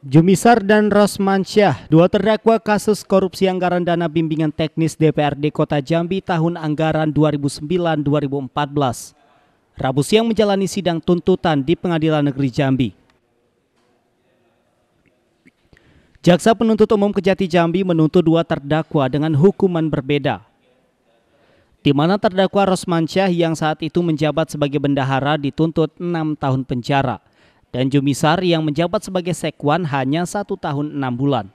Jumisar dan Rosmansyah, dua terdakwa kasus korupsi anggaran dana bimbingan teknis DPRD Kota Jambi tahun anggaran 2009-2014. Rabu siang menjalani sidang tuntutan di Pengadilan Negeri Jambi. Jaksa penuntut umum Kejati Jambi menuntut dua terdakwa dengan hukuman berbeda. Di mana terdakwa Rosmansyah yang saat itu menjabat sebagai bendahara dituntut enam tahun penjara dan Jumisar yang menjabat sebagai sekwan hanya satu tahun enam bulan.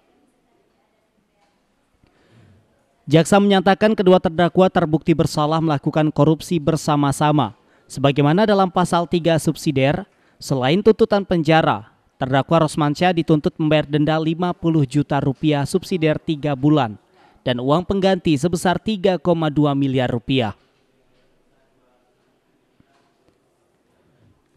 Jaksa menyatakan kedua terdakwa terbukti bersalah melakukan korupsi bersama-sama, sebagaimana dalam pasal 3 subsidiar, selain tuntutan penjara, terdakwa Rosmansyah dituntut membayar denda 50 juta rupiah subsidiar 3 bulan dan uang pengganti sebesar 3,2 miliar rupiah.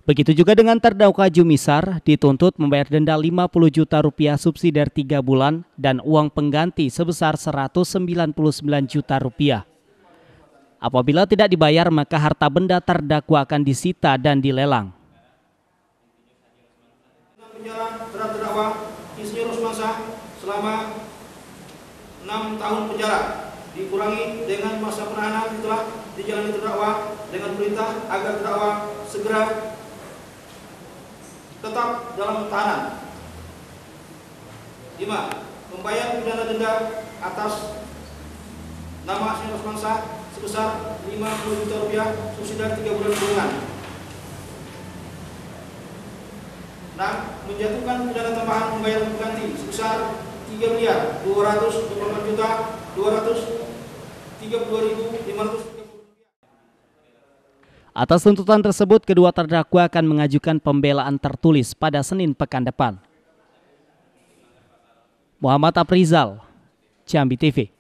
Begitu juga dengan terdakwa Jumisar dituntut membayar denda 50 juta rupiah subsidi 3 bulan dan uang pengganti sebesar 199 juta rupiah. Apabila tidak dibayar maka harta benda terdakwa akan disita dan dilelang. Penjara terdakwa Isnirus selama 6 tahun penjara dikurangi dengan masa penahanan telah dijalani terdakwa dengan perintah agar terdakwa segera tetap dalam tahanan. 5. Membayar pidana denda atas nama Syekh Osman Shah sebesar 50 juta rupiah subsidi 3 bulan kurungan. 6. Menjatuhkan pidana tambahan membayar pengganti sebesar 3 miliar 228 juta 232 500 Atas tuntutan tersebut, kedua terdakwa akan mengajukan pembelaan tertulis pada Senin pekan depan. Muhammad Aprizal, Jambi TV.